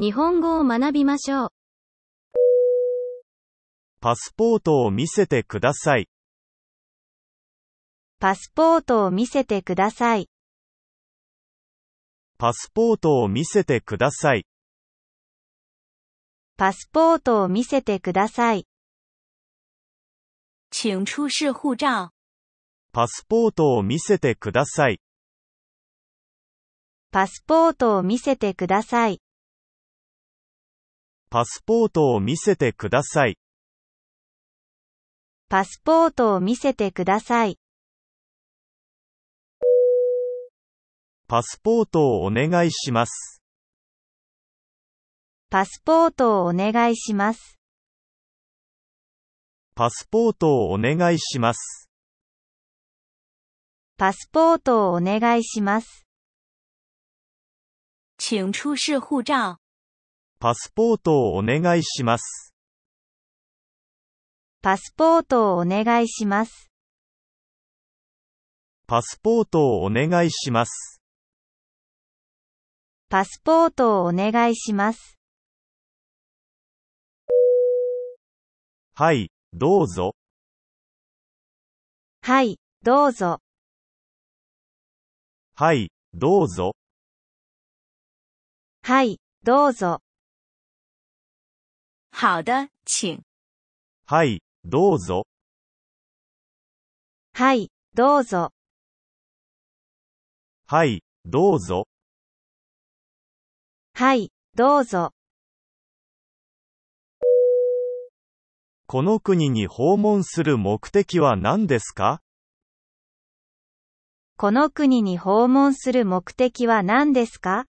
日本語を学びましょう。パスポートを見せてください。パスポートを見せてください。パスポートを見せてください。パスポートを見せてください。请出示护照。パスポートを見せてください。パスポートを見せてください。パスポートを見せてください。パスポートを見せてください。パスポートをお願いします。パスポートをお願いします。パスポートをお願いします。パスポートをお願いします。请出示护照。パスポートをお願いします。パスポートをお願いします。パスポートをお願いします。パスポートをお願いします。はい、どうぞ。はい、どうぞ。はい、どうぞ。はい、どうぞ。好的、请。はい、どうぞ。はい、どうぞ。はい、どうぞ。はい、どうぞ。この国に訪問する目的は何ですかこの国に訪問する目的は何ですか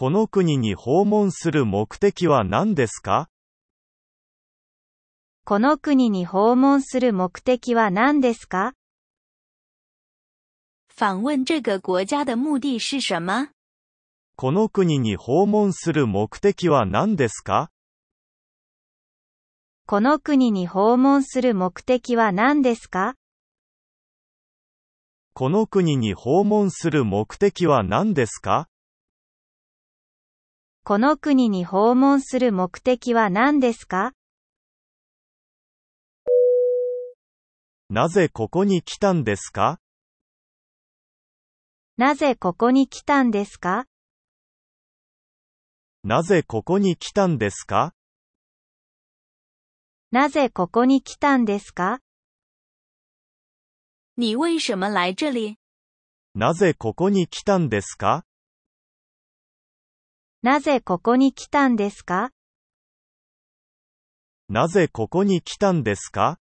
この国に訪問する目的は何ですかこの国に訪問する目的は何ですか訪問这个国家的目的是什么この国に訪問する目的は何ですかこの国に訪問する目的は何ですかこの国に訪問する目的は何ですかこの国に訪問する目的は何ですかなぜここに来たんですかなぜここに来たんですかなぜここに来たんですかなぜここに来たんですか你为什么来这里なぜここに来たんですかなぜここに来たんですかなぜここに来たんですか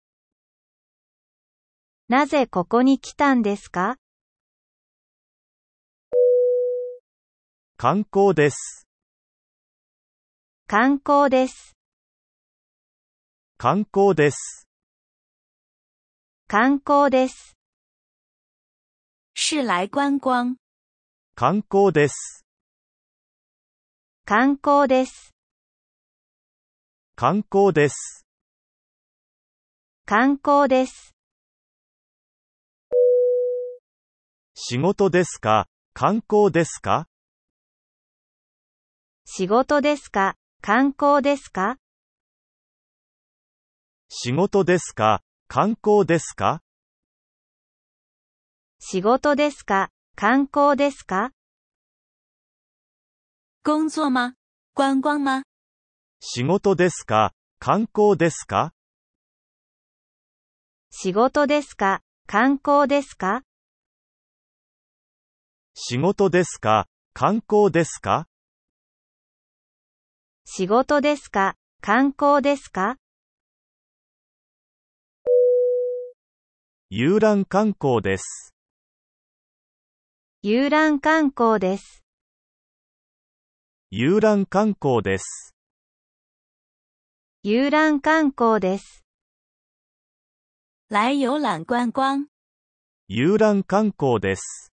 なぜここに来たんですか観光です。観光です。観光です。観光です。是来观光。観光です。観光です。観光です。観光です。仕事ですか観光ですか仕事ですか観光ですか仕事ですか観光ですか仕事ですか観光ですか工作吗观光吗仕事ですか観光ですか仕事ですか観光ですか仕事ですか観光ですか仕事ですか観光ですか遊覧観光です。遊覧観光です。遊覧観光です。遊覧観光です。来遊覧观光。遊覧観光です。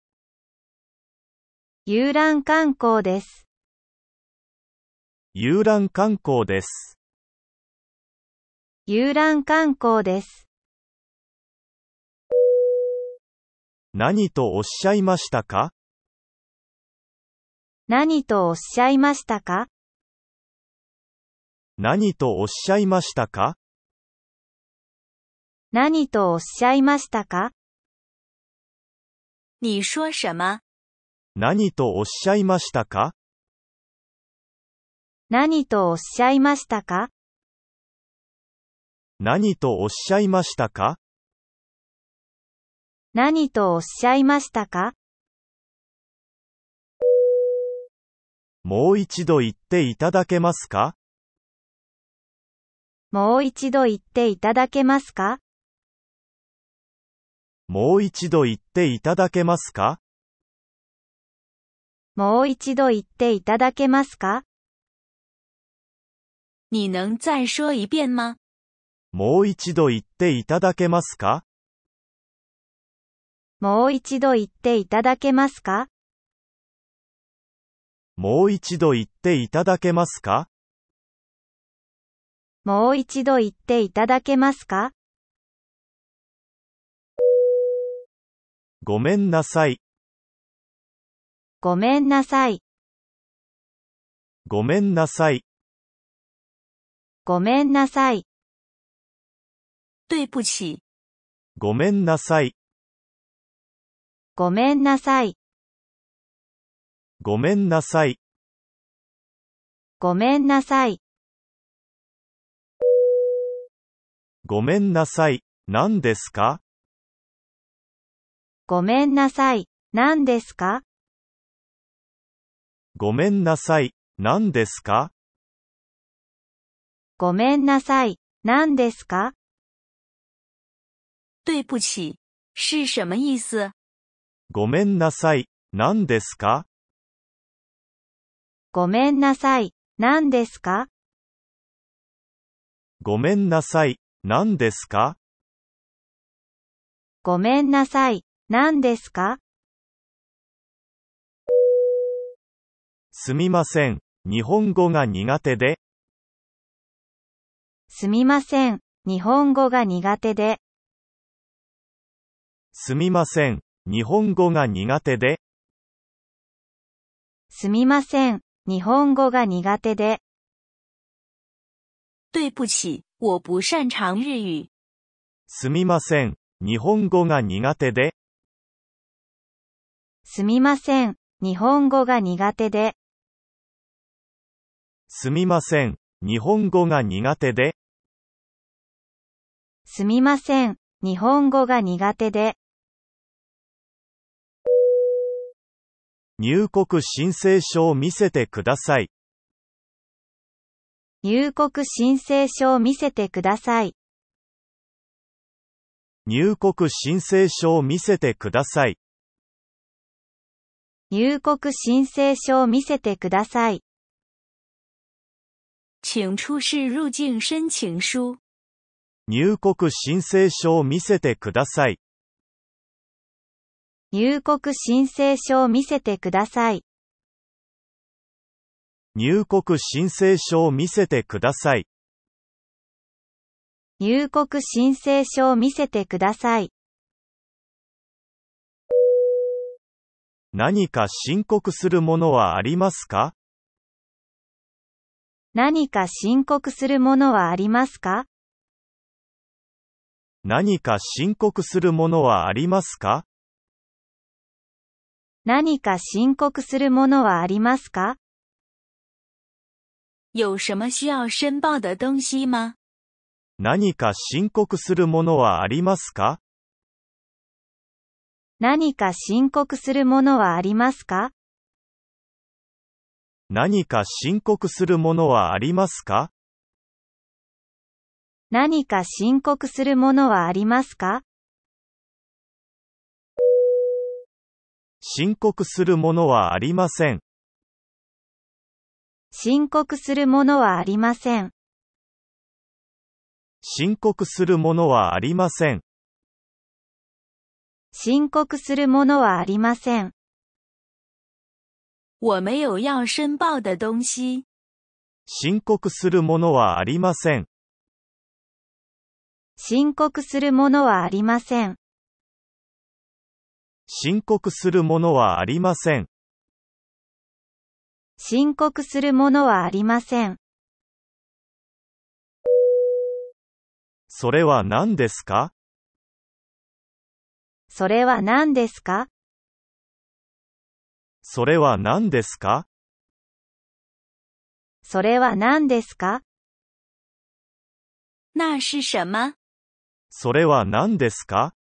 遊覧観光です。遊覧観光です。遊覧観光です。何とおっしゃいましたか何とおっしゃいましたか何とおっしゃいましたか何とおっしゃいましたか你说什么何とおっしゃいましたか何とおっしゃいましたか何とおっしゃいましたか何とおっしゃいましたかもう一度言っていただけますかもう一度言っていただけますかもう一度言っていただけますかもう一度言っていただけますか你能再说一遍吗もう一度言っていただけますかもう一度言っていただけますかもう一度言っていただけますかもう一度言っていただけますかごめんなさい。ごめんなさい。ごめんなさい。ごめんなさい。对不起。ごめんなさい。ごめんなさい。ごめんなさい。ごめんなさい。ごめんなさい。何ですかごめんなさい。何ですかごめんなさい。何ですかごめんなさい。何ですか对不起。是什么意思ごめんなさい。何ですかごめんなさい、何ですかごめんなさい、何ですかごめんなさい、何ですかすみません、日本語が苦手で。すみません、日本語が苦手で。すみません、日本語が苦手で。すみません、日本語が苦手で。对不起、我不擅长日语。すみません、日本語が苦手で。すみません、日本語が苦手で。すみません、日本語が苦手で。すみません、日本語が苦手で。入国申請書を見せてください。入国申請書を見せてください。入国申請書を見せてください。入国申請書を見せてください。请出示入境申请书。入国申請書を見せてください。入国申請書を見せてください。入国申請書を見せてください。入国申請書を見せてください。何か申告するものはありますか何か申告するものはありますか何か申告するものはありますか何か申告するものはありますか有什么需要申報的东西吗何か申告するものはありますか何か申告するものはありますか何か申告するものはありますか何か申告するものはありますか申告するものはありません。申告するものはありません。申告するものはありません。申告するものはありません。我没有要申报的东西。申告するものはありません。申告するものはありません。申告するものはありません。申告するものはありません。それは何ですかそれは何ですかそれは何ですかそれは何ですか那是什么それは何ですか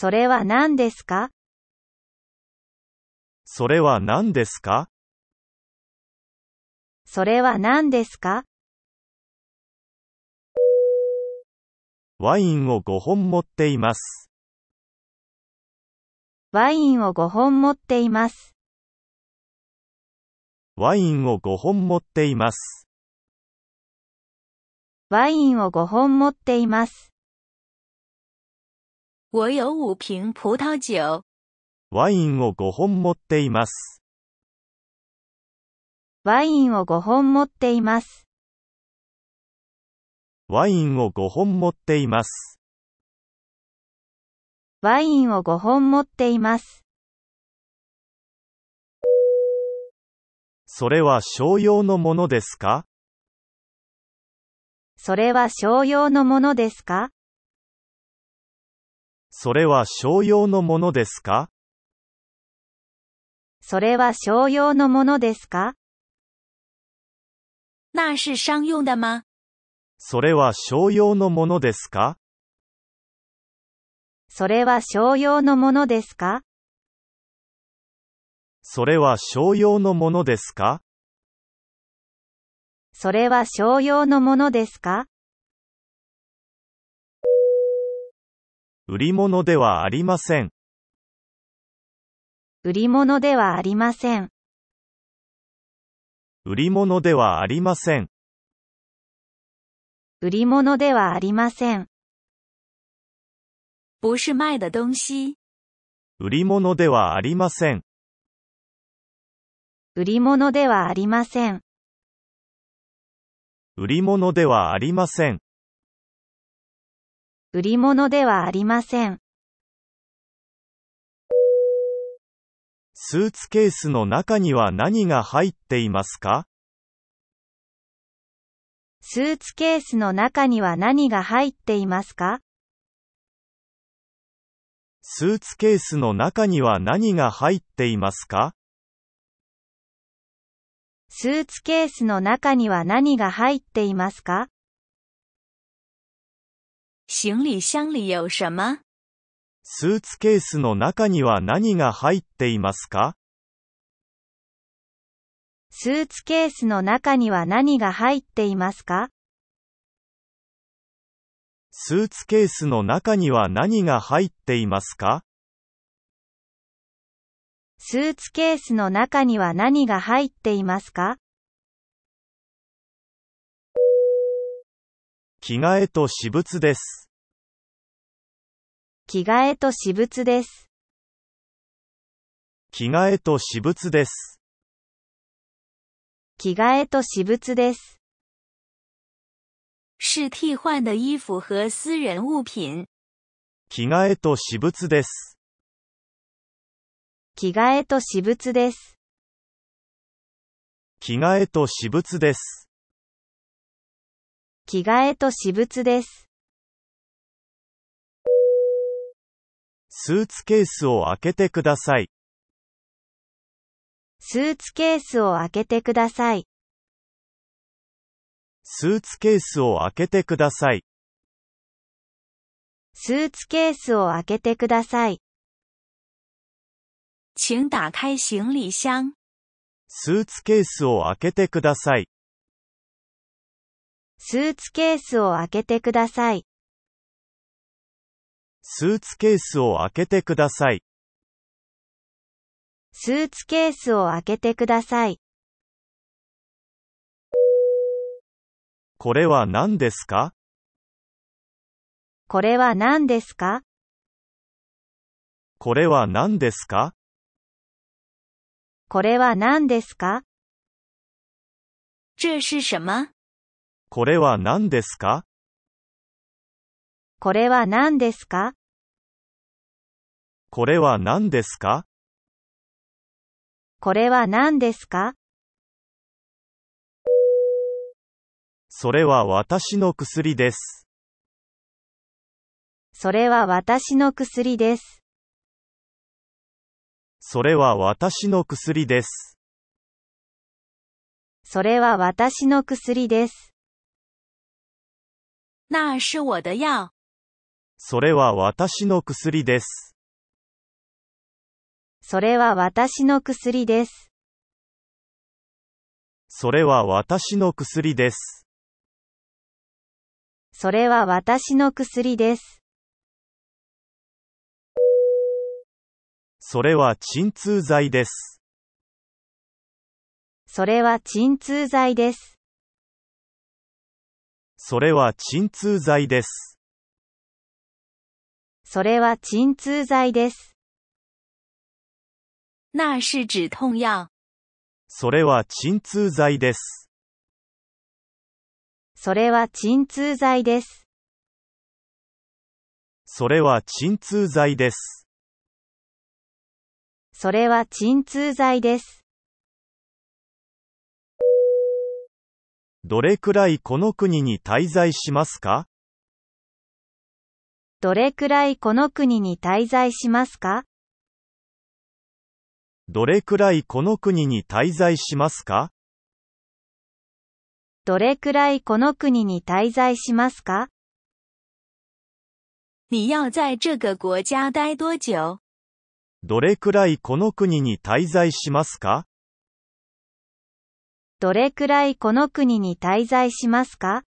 それは何ですかそれは何ですかそれは何ですかワインを5本持っています。ワインを5本持っています。ワインを5本持っています。ワインを5本持っています。我有五瓶葡萄酒。ワインを五本持っています。ワインを五本持っています。ワインを五本持っています。ワインを五本持っています。それは商用のものですかそれは商用のものですかそれは商用のものですかそれは商用のものですか那是商用的吗それは商用のものですかそれは商用のものですかそれは商用のものですかそれは商用のものですか売り物ではありません。売り物ではありません。売り物ではありません。売り物ではありません。不是卖的东西。売り物ではありません。売り物ではありません。売り物ではありません。売り物ではありません。スーツケースの中には何が入っていますかスーツケースの中には何が入っていますかスーツケースの中には何が入っていますかスーツケースの中には何が入っていますか行李箱里有什么スーツケースの中には何が入っていますかスーツケースの中には何が入っていますかスーツケースの中には何が入っていますかスーツケースの中には何が入っていますか着替えと私物です。着替えと私物です。着替えと私物です。着替えと私物です。是替换的衣服和私人物品。着替えと私物です。着替えと私物です。着替えと私物です。着替えと私物です。スーツケースを開けてください。スーツケースを開けてください。スーツケースを開けてください。スーツケースを開けてください。请打开行李箱。スーツケースを開けてください。スーツケースを開けてください。スーツケースを開けてください。スーツケースを開けてください。これは何ですかこれは何ですかこれは何ですかこれは何ですか这是什么これは何ですかこれは何ですかこれは何ですかこれは何ですかそれは私の薬です。それは私の薬です。それは私の薬です。それは私の薬です。那是我的药。それは私の薬です。それは私の薬です。それは私の薬です。それは私の薬です。それは鎮痛剤です。それは鎮痛剤です。それは鎮痛剤です。それは鎮痛剤です。那是止痛药。それは鎮痛剤です。それは鎮痛剤です。それは鎮痛剤です。それは鎮痛剤です。どれくらいこの国に滞在しますかどれくらいこの国に滞在しますかどれくらいこの国に滞在しますかどれくらいこの国に滞在しますか你要在这个国家待多久どれくらいこの国に滞在しますかどれくらいこの国に滞在しますか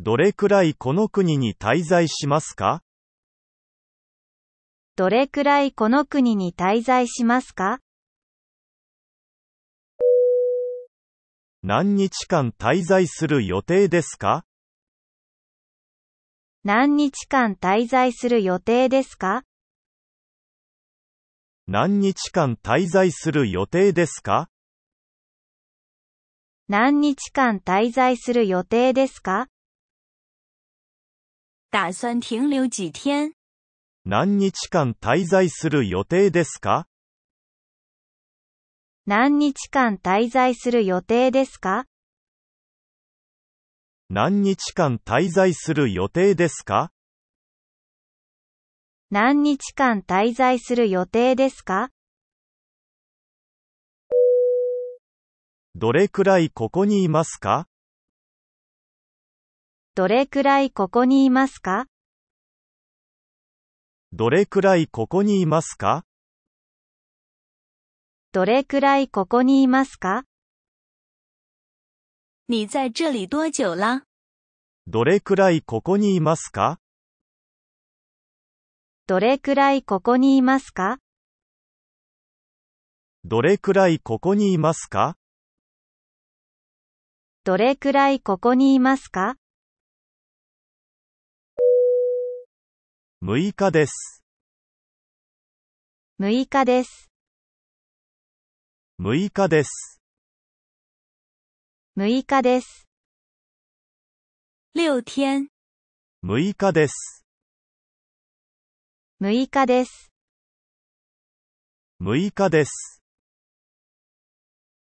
どれくらいこの国に滞在しますかどれくらいこの国に滞在しますか何日間滞在する予定ですか何日間滞在する予定ですか何日間滞在する予定ですか何日間滞在する予定ですか打算停留几天何日間滞在する予定ですか何日間滞在する予定ですか何日間滞在する予定ですか何日間滞在する予定ですかどれくらいここにいますかどれくらいここにいますかどれくらいここにいますかどれくらいここにいますか你在这里多久了どれくらいここにいますかどれくらいここにいますかどれくらいここにいますかどれくらいここにいますか ?6 日です。6日です。6日です。6日です。6天。6日です。6日です。6日です。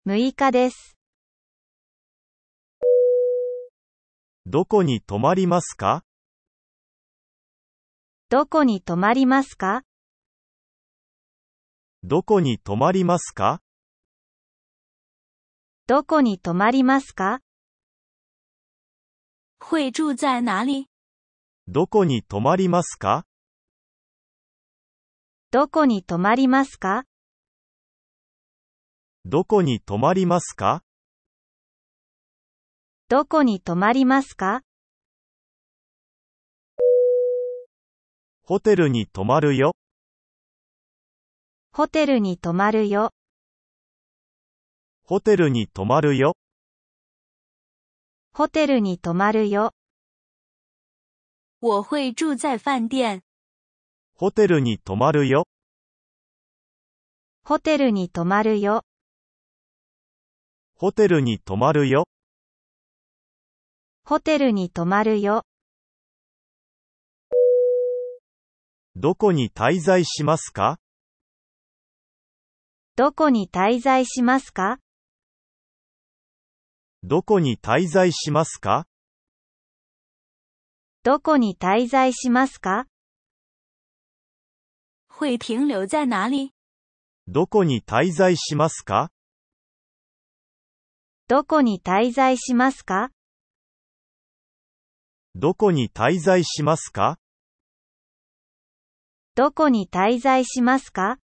6日です。どこに泊まりますかどこに泊まりますかどこに泊まりますかどこに泊まりますか会住在哪里どこに泊まりますかどこに泊まりますかどこに泊まりますかどこに泊まりますかホテルに泊まるよ。ホテルに泊まるよ。ホテルに泊まるよ。ホテルに泊まるよ。我会住在饭店。ホテルに泊まるよ。ホテルに泊まるよ。ホテルに泊まるよ。ホテルに泊まるよ。どこに滞在しますかどこに滞在しますかどこに滞在しますかどこに滞在しますか会停留在哪里どこに滞在しますかどこに滞在しますかどこに滞在しますかどこに滞在しますか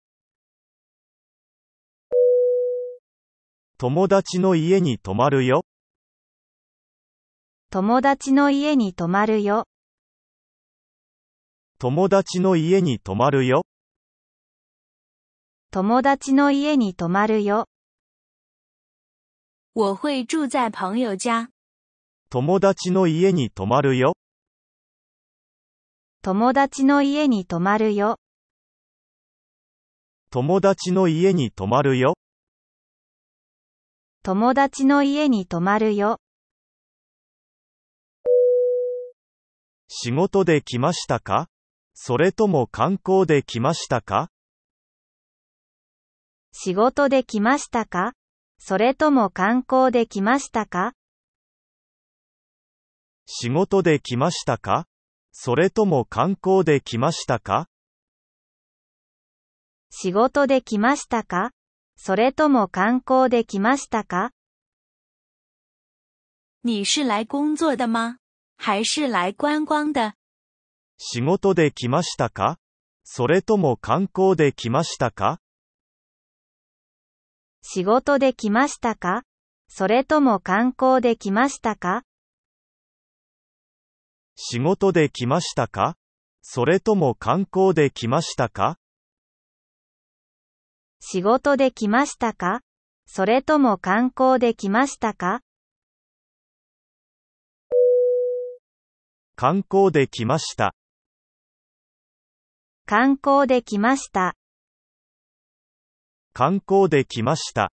友達の家に泊まるよ。友達の家に泊まるよ。友達の家に泊まるよ。友達の家に泊まるよ。我会住在朋友家。友達の家に泊まるよ。友達の家に泊まるよ。友達の家に泊まるよ。友達の家に泊まるよ。仕事で来ましたかそれとも観光で来ましたか仕事で来ましたかそれとも観光で来ましたか仕事で来ましたかそれとも観光で来ましたか仕事で来ましたかそれとも観光で来ましたか你是来工作的吗还是来观光的仕事で来ましたかそれとも観光で来ましたか仕事で来ましたかそれとも観光で来ましたか仕事で来ましたかそれとも観光で来ましたか仕事で来ましたかそれとも観光で来ましたか観光で来ました。観光で来ました。観光で来ました。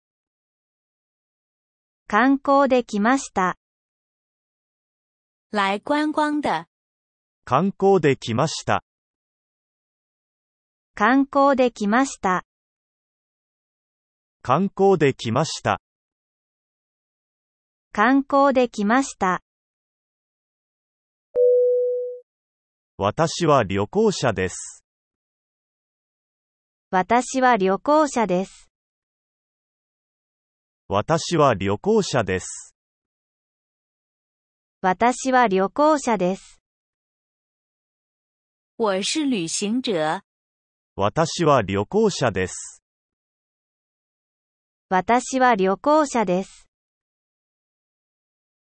観光で来ました。来观光的。観光で来ました。観光で来ました。観光で来ました。観光で来ました。私は旅行者です。私は旅行者です。私は旅行者です。私は旅行者です。我是旅行者。私は旅行者です。私は旅行者です。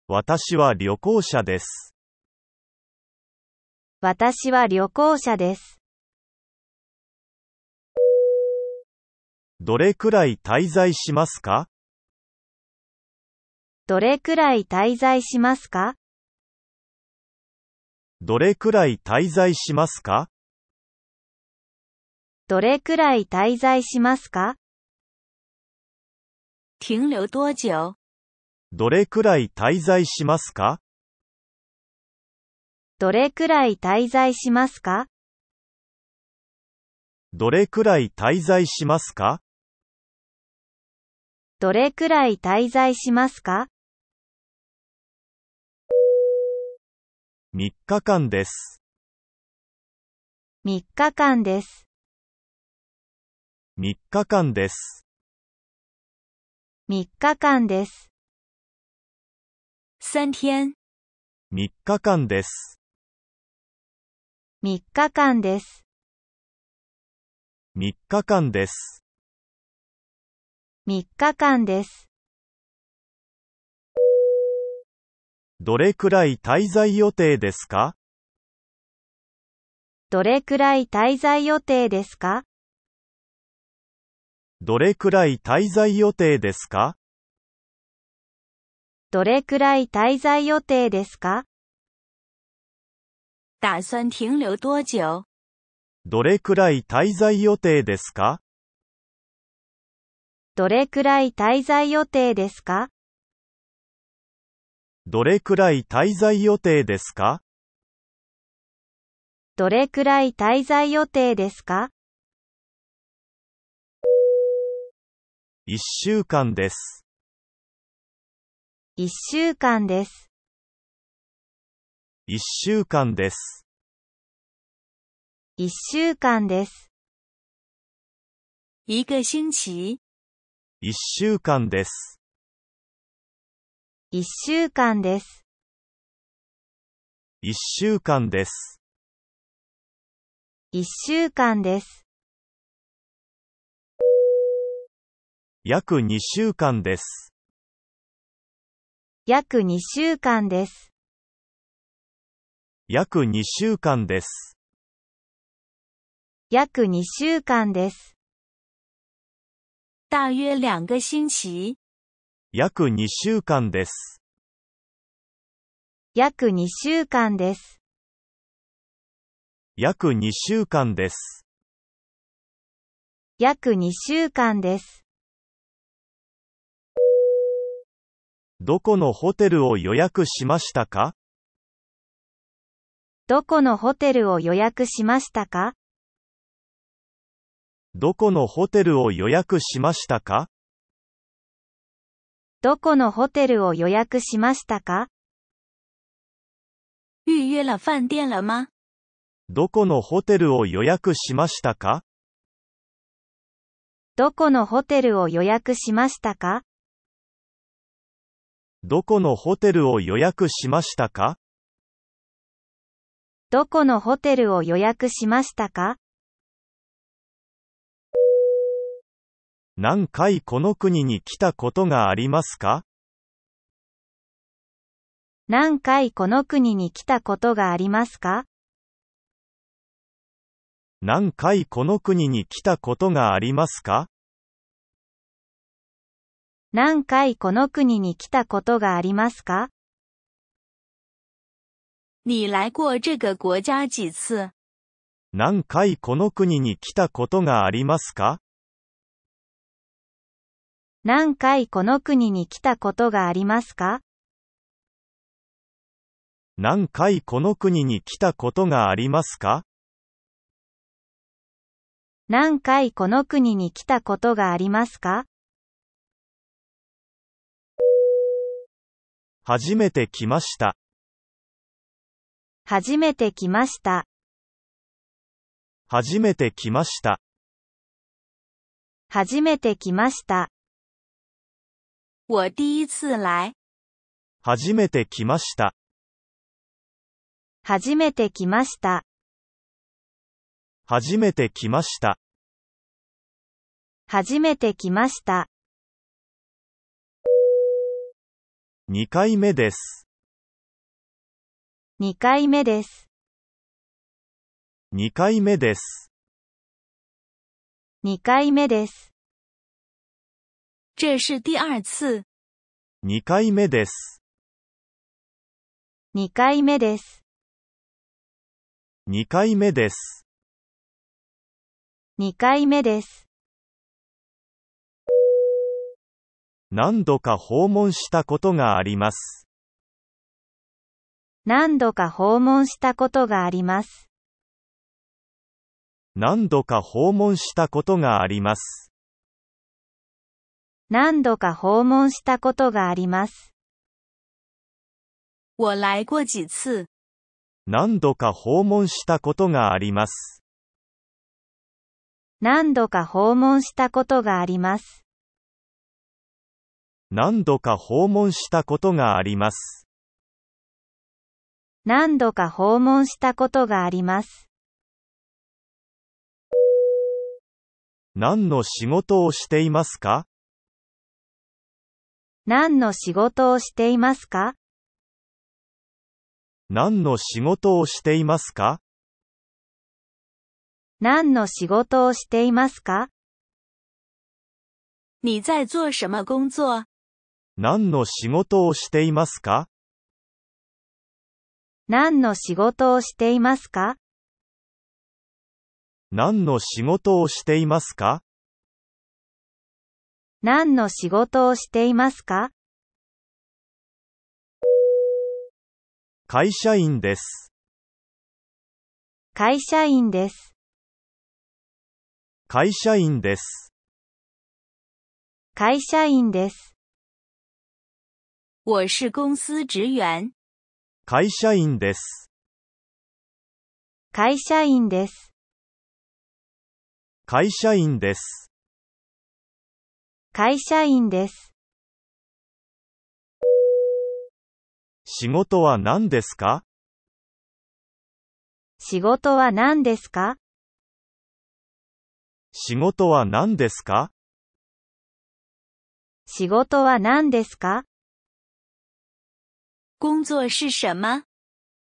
私は旅行者です。私は旅行者です。どれくらい滞在しますかどれくらい滞在しますかどれくらい滞在しますかどれくらい滞在しますか停留多久どれくらい滞在しますかどれくらい滞在しますかどれくらい滞在しますかどれくらい滞在しますか3日間です。3日間です。3日間です。3日間です。3天。3日間です。3日間です。3日間です。3日間です。どれくらい滞在予定ですかどれくらい滞在予定ですかどれくらい滞在予定ですかどれくらい滞在予定ですか打算停留多久どれくらい滞在予定ですかどれくらい滞在予定ですかどれくらい滞在予定ですかどれくらい滞在予定ですか ?1 週間です。1週間です。1週間です。1週間です。一週間です。一週間です。一週間です。一週間です。約二週間です。約二週間です。約2週間です。約2週間です。大約2个星期。約2週間です。約2週間です。約2週間です。約2週間です。どこのホテルを予約しましたかどこのホテルを予約しましたかどこのホテルを予約しましたかどこのホテルを予約しましたか预约了饭店了吗どこのホテルを予約しましたかどこのホテルを予約しましたかどこのホテルを予約しましたかどこのホテルを予約しましたか何回この国に来たことがありますか何回この国に来たことがありますか何回この国に来たことがありますか何回この国に来たことがありますか你来过这个国家几次何回この国に来たことがありますか何回この国に来たことがありますか何回この国に来たことがありますか何回この国に来たことがありますか初めて来ました。初めて来ました。初めて来ました。初めて来ました。我第一次来。初めて来ました。初めて来ました。初めて来ました。初めて来ました。2回目です。2回目です。2回目です。2回目です。这是第二次。2回目です。2回目です。2回目です。2回目です。何度か訪問したことがあります。何度か訪問したことがあります。何度か訪問したことがあります。何度か訪問したことがあります。我来过几次。何度か訪問したことがあります。何度か訪問したことがあります。何度か訪問したことがあります。何度か訪問したことがあります。何の仕事をしていますか何の仕事をしていますか何の仕事をしていますか何の仕事をしていますか你在做什么工作何の仕事をしていますか何の仕事をしていますか何の仕事をしていますか何の仕事をしていますか会社員です。会社員です。会社員です。会社員です。我是公司职员。会社員です。会社員です。会社員です。会社員です。仕事は何ですか仕事は何ですか仕事は何ですか仕事は何ですか工作是什么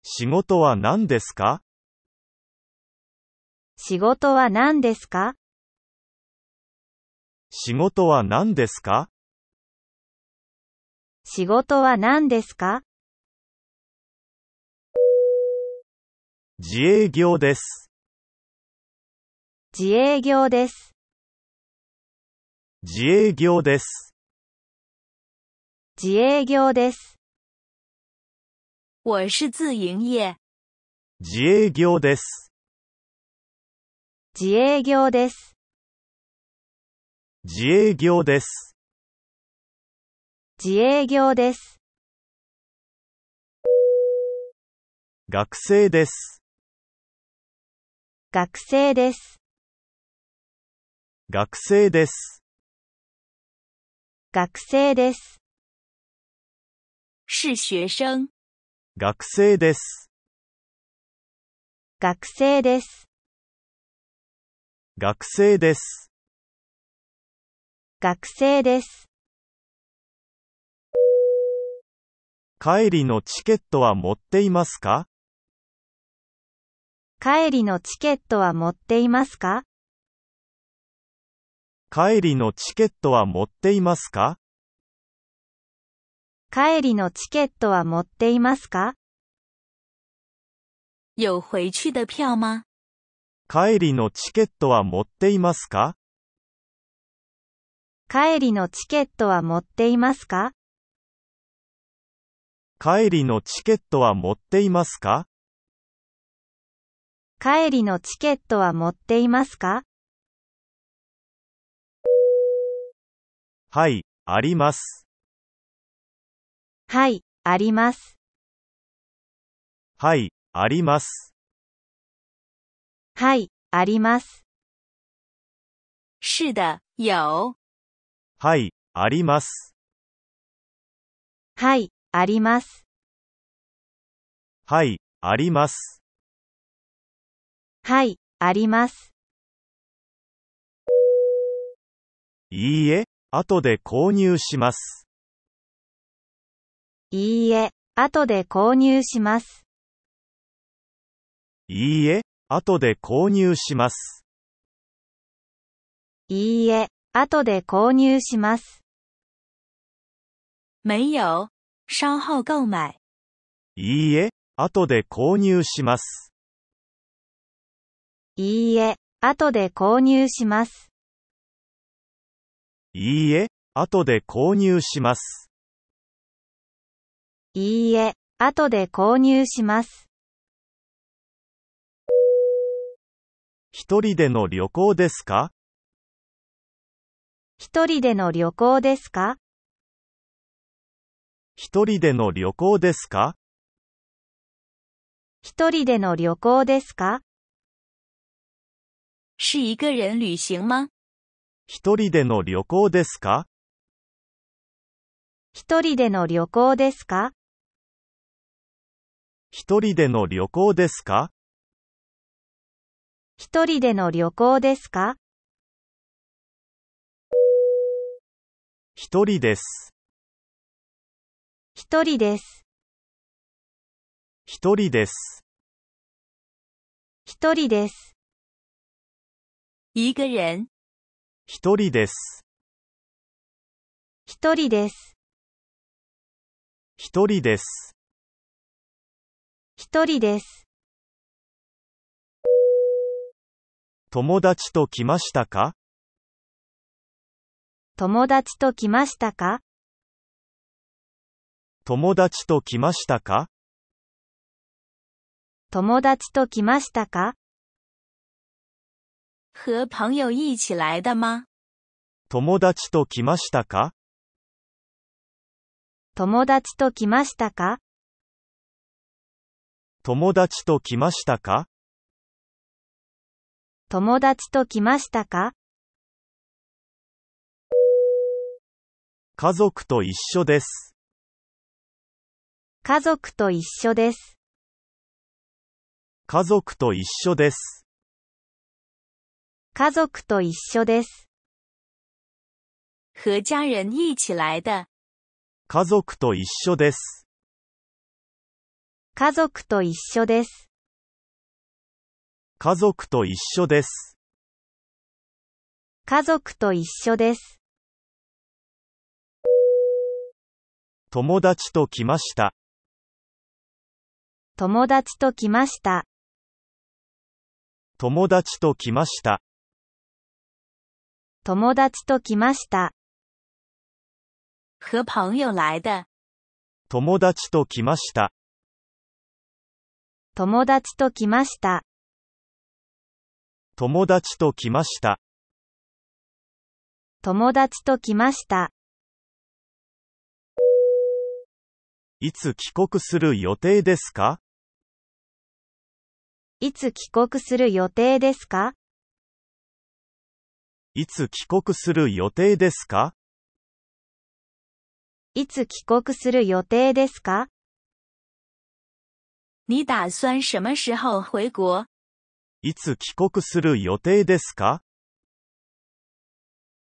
仕事は何ですか仕事は何ですか仕事は何ですか仕事は何ですか自営業です。自営業です。自営業です。自営業です。我是自营业。自営業です。自営業です。自営業です。自営業です。学生です。学生です。学生です。学生です。是学生。学生です。学生です。学生です。学生です。帰りのチケットは持っていますか帰りのチケットは持っていますか帰りのチケットは持っていますか帰りのチケットは持っていますか有回去的票吗帰りのチケットは持っていますか帰りのチケットは持っていますか帰りのチケットは持っていますか帰りのチケットは持っていますかはい、あります。はい、あります。はい、あります。はい、あります。是的、有。はい、あります。はい、あります。はい、あります。はい、あります。いいえ、後で購入します。いいえ、後で購入します。いいえ、後で購入します。いいえ、後で購入します。没有、稍後購買。いいえ、後で購入します。いいえ、後で購入します。いいえ、後で購入します。いいえ、後で購入します。一人での旅行ですか一人での旅行ですか一人での旅行ですか一人での旅行ですか是一个人旅行吗一人での旅行ですか一人での旅行ですか一人での旅行ですか一人での旅行ですか一人です。一人です。一人です。一人です。一个人。一人です。一人です。一人です。一人です。友達と来ましたか友達と来ましたか友達と来ましたか友達と来ましたか和朋友一起来的吗友達と来ましたか友達と来ましたか友達と来ましたか友達と来ましたか家族と一緒です。家族と一緒です。家族と一緒です。家族と一緒です。和家人一起来的。家族と一緒です。家族と一緒です。家族と一緒です。家族と一緒です。友達と来ました。友達と来ました。友達と来ました。友達と来ました。和朋友来的。友達と来ました。友達と来ました。友達と来ました。友達と来ました。いつ帰国する予定ですかいつ帰国する予定ですかいつ帰国する予定ですかいつ帰国する予定ですか你打算什么时候回国いつ帰国する予定ですか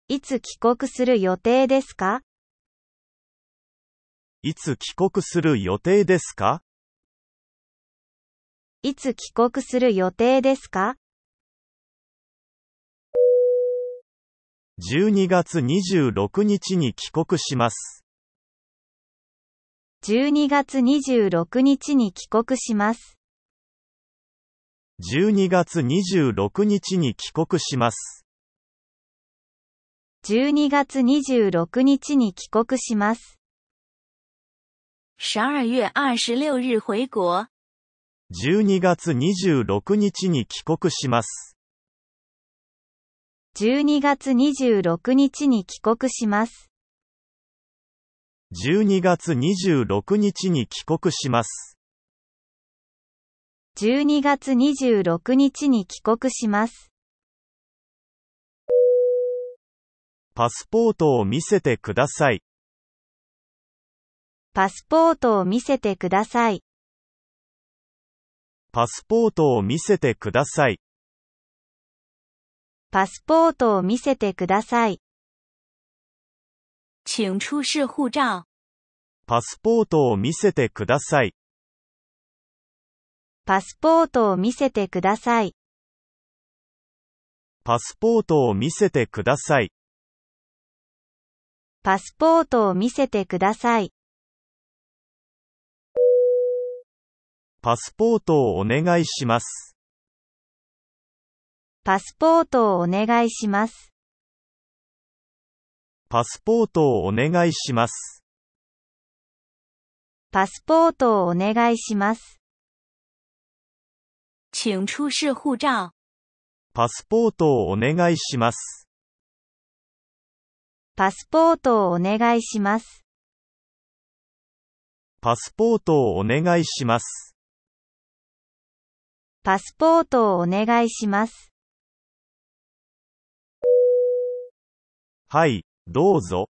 いつ帰国する予定ですかいつ帰国する予定ですかいつ帰国する予定ですか ?12 月26日に帰国します。12月26日に帰国します。12月26日に帰国します。12月26日に帰国します。月日回国。12月26日に帰国します。12月26日に帰国します。12月26日に帰国します。12月26日に帰国します。パスポートを見せてください。パスポートを見せてください。パスポートを見せてください。パスポートを見せてください。请出示护照。パスポートを見せてください。パスポートを見せてください。パスポートを見せてください。パスポートを見せてください。パスポートをお願いします。パスポートをお願いします。パスポートをお願いします。パスポートをお願いします。请出示护照。パスポートをお願いします。パスポートをお願いします。パスポートをお願いします。パスポートをお願いします。はい、どうぞ。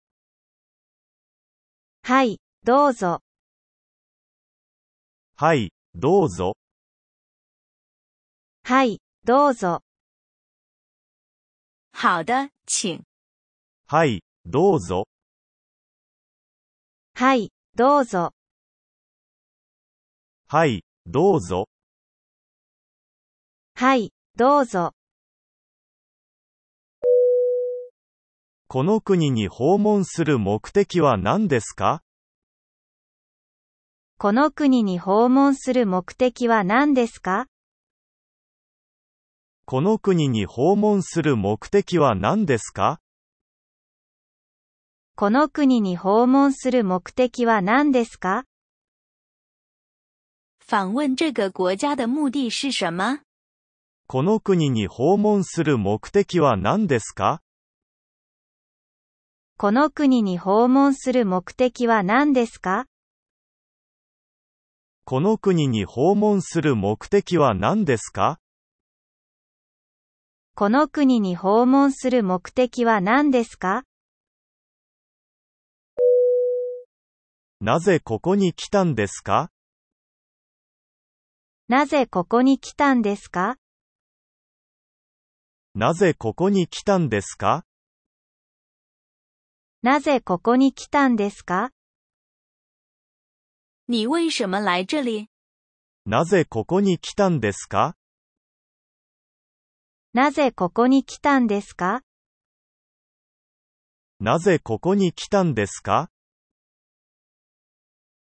はい、どうぞ。はい、どうぞ。はい、どうぞ。好的、请。はい、どうぞ。はい、どうぞ。はい、どうぞ。はい、どうぞ。この国に訪問する目的は何ですかこの国に訪問する目的は何ですかこの国に訪問する目的は何ですかこの国に訪問する目的は何ですか訪問这个国家的目的是什么この国に訪問する目的は何ですかこの国に訪問する目的は何ですかこの国に訪問する目的は何ですかこの国に訪問する目的は何ですかなぜここに来たんですかなぜここに来たんですかなぜここに来たんですかなぜここに来たんですか你为什么来这里なぜここに来たんですかなぜここに来たんですかなぜここに来たんですか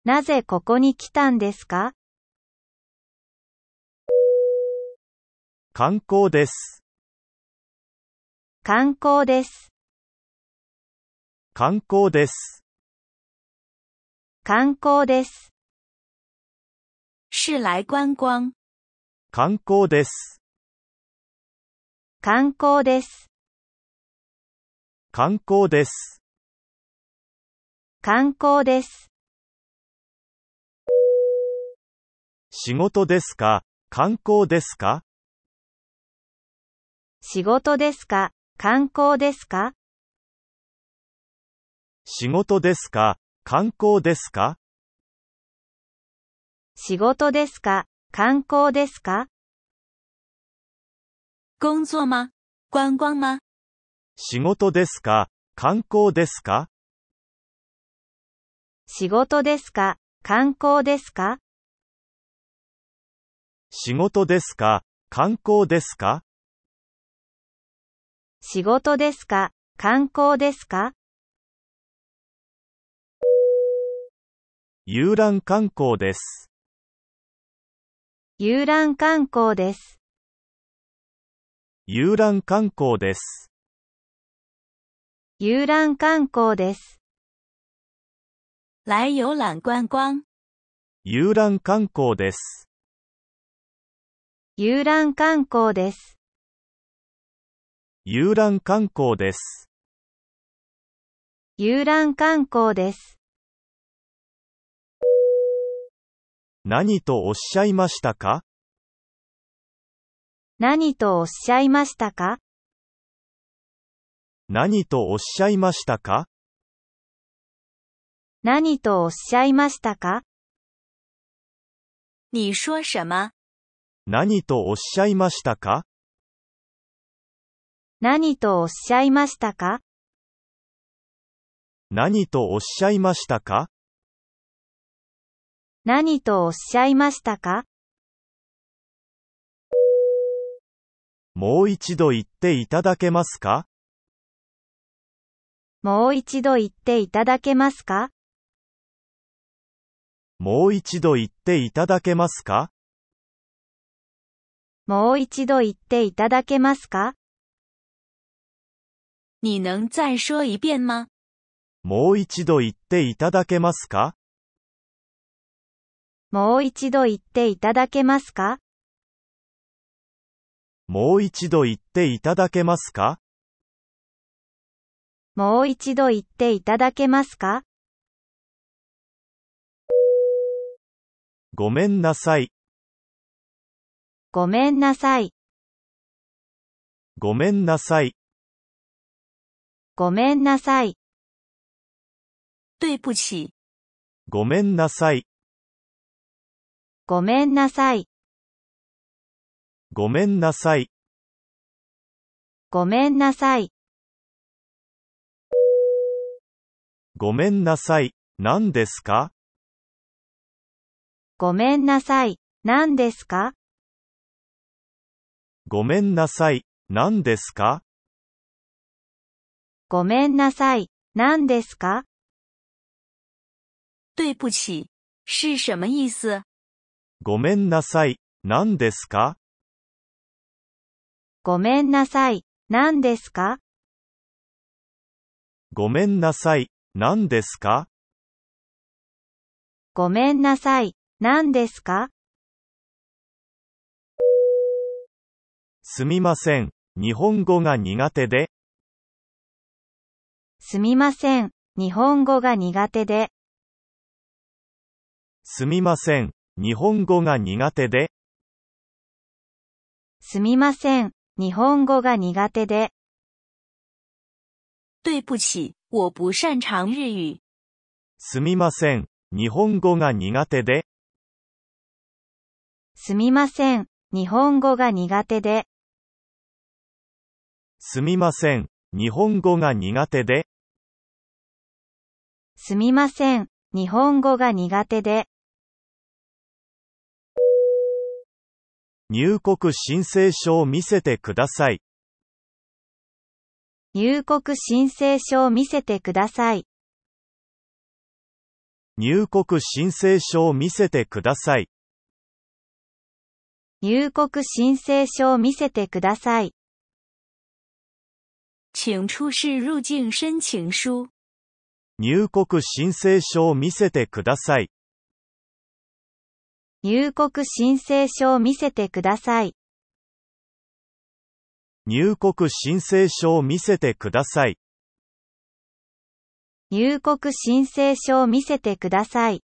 なぜここに来たんですか観光です。観光です。観光です。観光です。是来观光。観光です。観光です。観光です。観光です。仕事ですか観光ですか仕事ですか観光ですか仕事ですか観光ですか仕事ですか観光ですか工作吗观光吗仕事ですか観光ですか仕事ですか観光ですか仕事ですか観光ですか仕事ですか観光ですか遊覧観光です。遊覧観光です。遊覧観光です。遊覧観光です。来遊覧观光。遊覧観光です。遊覧観光です。遊覧観光です。遊覧観光です。何とおっしゃいましたか何とおっしゃいましたか何とおっしゃいましたか何とおっしゃいましたか你说什么何とおっしゃいましたか何とおっしゃいましたか何とおっしゃいましたか何とおっしゃいましたかもう一度言っていただけますかもう一度言っていただけますかもう一度言っていただけますかもう一度言っていただけますか你能再说一遍吗もう一度言っていただけますかもう一度言っていただけますかもう一度言っていただけますかもう一度言っていただけますかごめんなさい、ごめんなさい。ごめんなさい。ごめんなさい。对不起。ごめんなさい。ごめんなさい。ごめんなさい。ごめんなさい。ごめんなさい。何ですかごめんなさい。何ですかごめんなさい。何ですかごめんなさい、何ですか对不起、是什么意思ごめんなさい、何ですかごめんなさい、何ですかごめんなさい、何ですかごめんなさい、何ですかすみません、日本語が苦手で、すみません、日本語が苦手で。すみません、日本語が苦手で。すみません、日本語が苦手で。对不起、我不擅长日语。すみません、日本語が苦手で。すみません、日本語が苦手で。すみません、日本語が苦手で。すみません、日本語が苦手で。入国申請書を見せてください。入国申請書を見せてください。入国申請書を見せてください。入国申請書を見せてください。请出示入境申请书。入国申請書を見せてください。入国申請書を見せてください。入国申請書を見せてください。入国申請書を見せてください。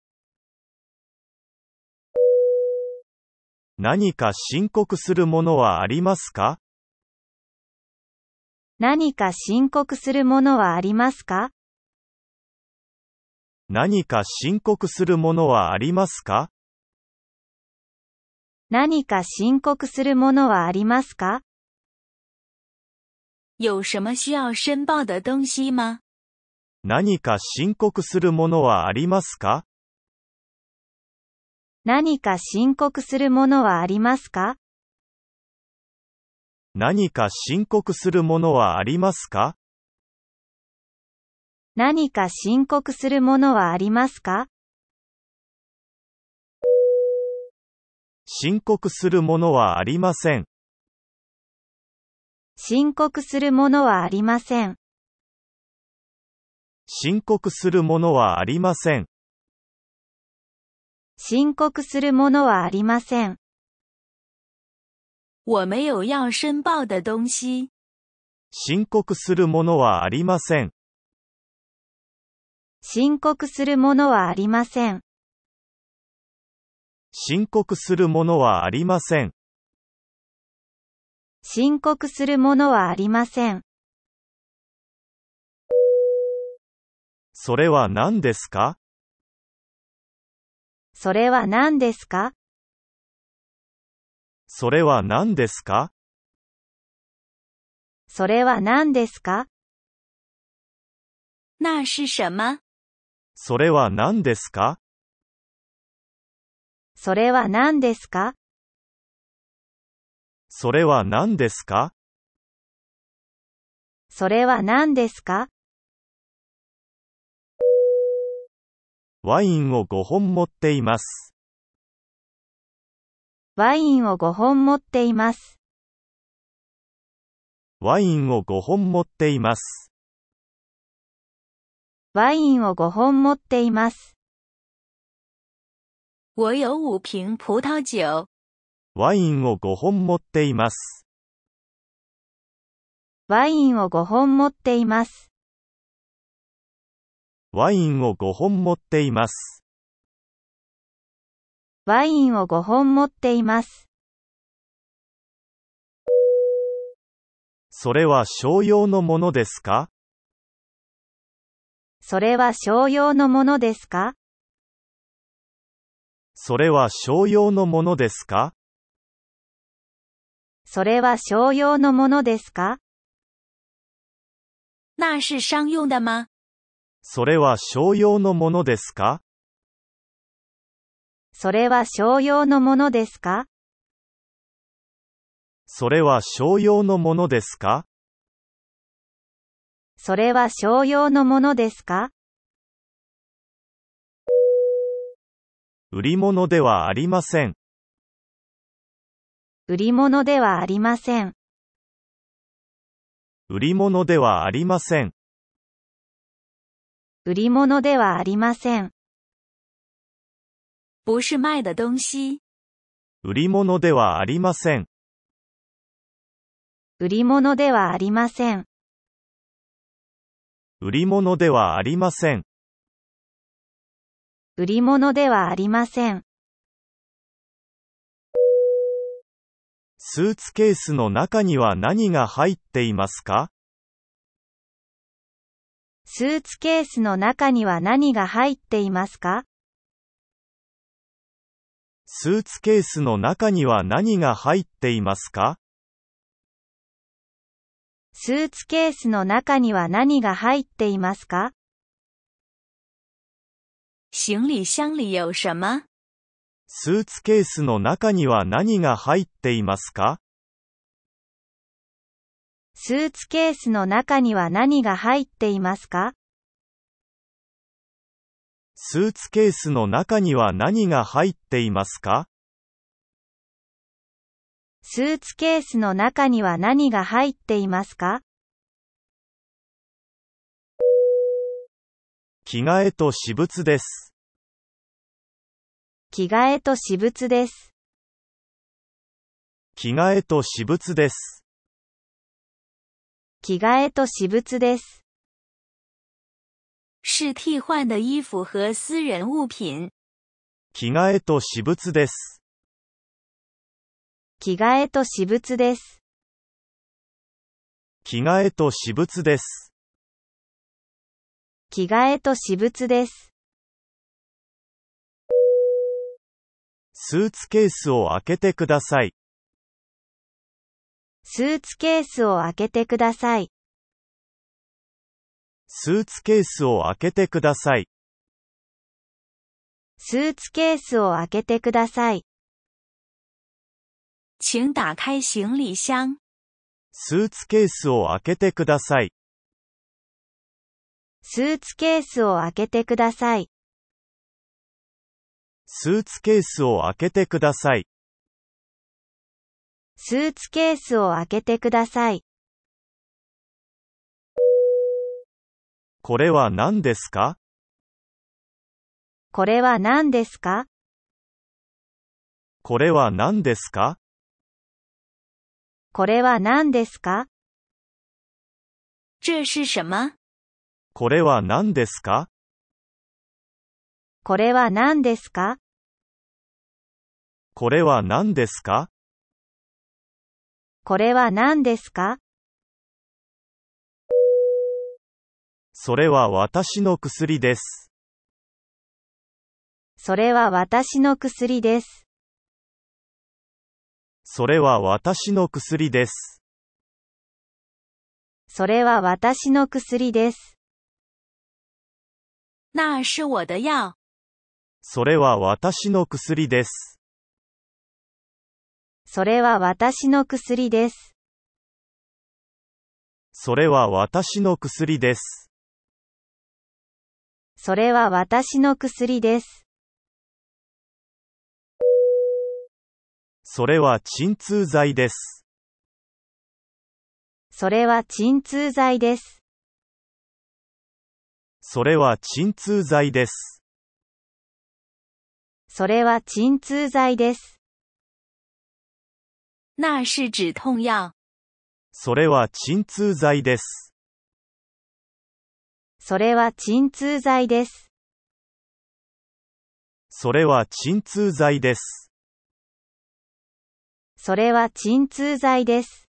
何か申告するものはありますか何か申告するものはありますか何か申告するものはありますか何か申告するものはありますか有什么需要申報的东西吗何か申告するものはありますか何か申告するものはありますか何か申告するものはありますか何か申告するものはありますか申告するものはありません。申告するものはありません。申告するものはありません。申告するものはありません。我没有要申报的东西。申告するものはありません。申告するものはありません。申告するものはありません。申告するものはありません。それは何ですかそれは何ですかそれは何ですかそれは何ですか那是什么それは何ですかそれは何ですかそれは何ですかそれは何ですかワインを5本持っています。ワインを5本持っています。ワインを5本持っています。ワインを5本持っています。我有5瓶葡萄酒。ワインを5本持っています。ワインを5本持っています。ワインを5本持っています。ワインを5本持っています。それは商用のものですかそれは商用のものですかそれは商用のものですかそれは商用のものですか那是商用的吗それは商用のものですかそれは商用のものですかそれは商用のものですかそれは商用のものですか売り物ではありません。売り物ではありません。売り物ではありません。売り物ではありません。不是卖的东西。売り物ではありません。売り物ではありません。売り物ではありません。売り物ではありません。スーツケースの中には何が入っていますかスーツケースの中には何が入っていますかスーツケースの中には何が入っていますかスーツケースの中には何が入っていますか行李箱里有什么スーツケースの中には何が入っていますかスーツケースの中には何が入っていますかスーツケースの中には何が入っていますかスーツケースの中には何が入っていますか着替えと私物です。着替えと私物です。着替えと私物です。着替えと私物です。是替换的衣服和私人物品。着替えと私物です。着替えと私物です。着替えと私物です。着替えと私物です。スーツケースを開けてください。スーツケースを開けてください。スーツケースを開けてください。スーツケースを開けてください。请打开行李箱。スーツケースを開けてください。スーツケースを開けてください。スーツケースを開けてください。スーツケースを開けてください。これは何ですかこれは何ですかこれは何ですかこれは何ですか这是什么これは何ですかこれは何ですかこれは何ですかこれは何ですかそれは私の薬です。それは私の薬です。それは私の薬です。それは私の薬です。那是我的药。それは私の薬です。それは私の薬です。それは私の薬です。それは私の薬です。それは鎮痛剤です。それは鎮痛剤です。それは鎮痛剤です。それは鎮痛剤です。那是止痛药。それは鎮痛剤です。それは鎮痛剤です。それは鎮痛剤です。それは鎮痛剤です。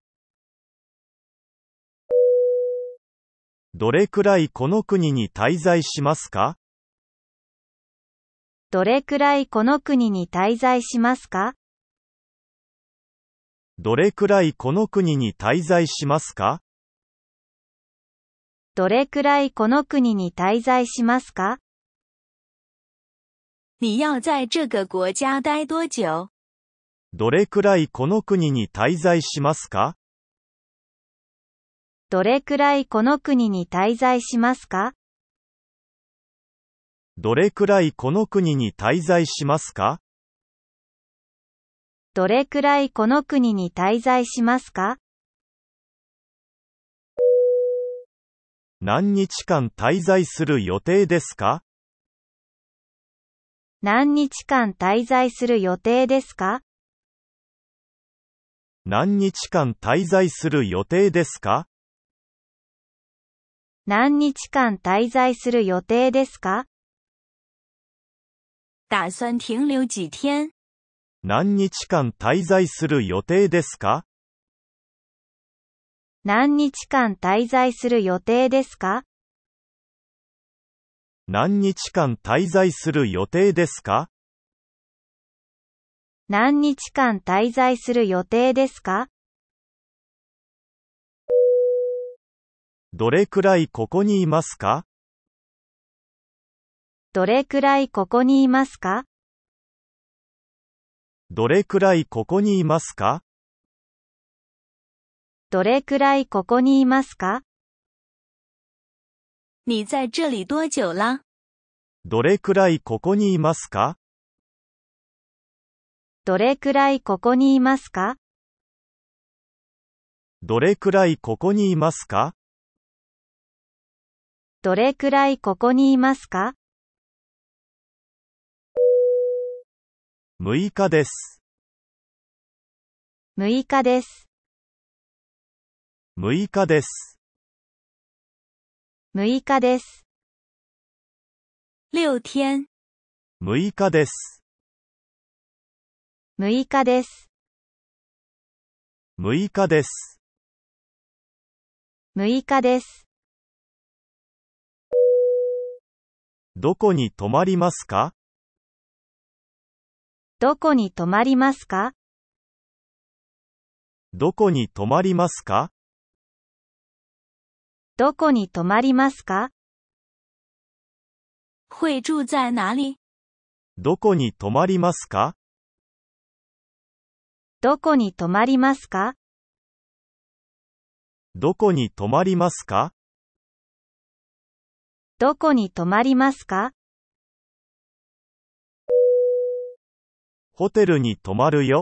どれくらいこの国に滞在しますかどれくらいこの国に滞在しますかどれくらいこの国に滞在しますかどれくらいこの国に滞在しますか你要在这个国家待多久どれくらいこの国に滞在しますかどれくらいこの国に滞在しますかどれくらいこの国に滞在しますかどれくらいこの国に滞在しますか何日間滞在する予定ですか何日間滞在する予定ですか何日間滞在する予定ですか何日間滞在する予定ですか打算停留几天何日間滞在する予定ですか何日間滞在する予定ですか何日間滞在する予定ですか何日間滞在する予定ですかどれくらいここにいますかどれくらいここにいますかどれくらいここにいますかどれくらいここにいますか你在这里多久了どれくらいここにいますかどれくらいここにいますかどれくらいここにいますかどれくらいここにいますか6日です6日です6日です6日です6天6日です6日です。6日です。6日です。どこに泊まりますかどこに泊まりますかどこに泊まりますかどこに泊まりますか会住在哪里どこに泊まりますかどこに泊まりますかどこに泊まりますかどこに泊まりますかホテルに泊まるよ。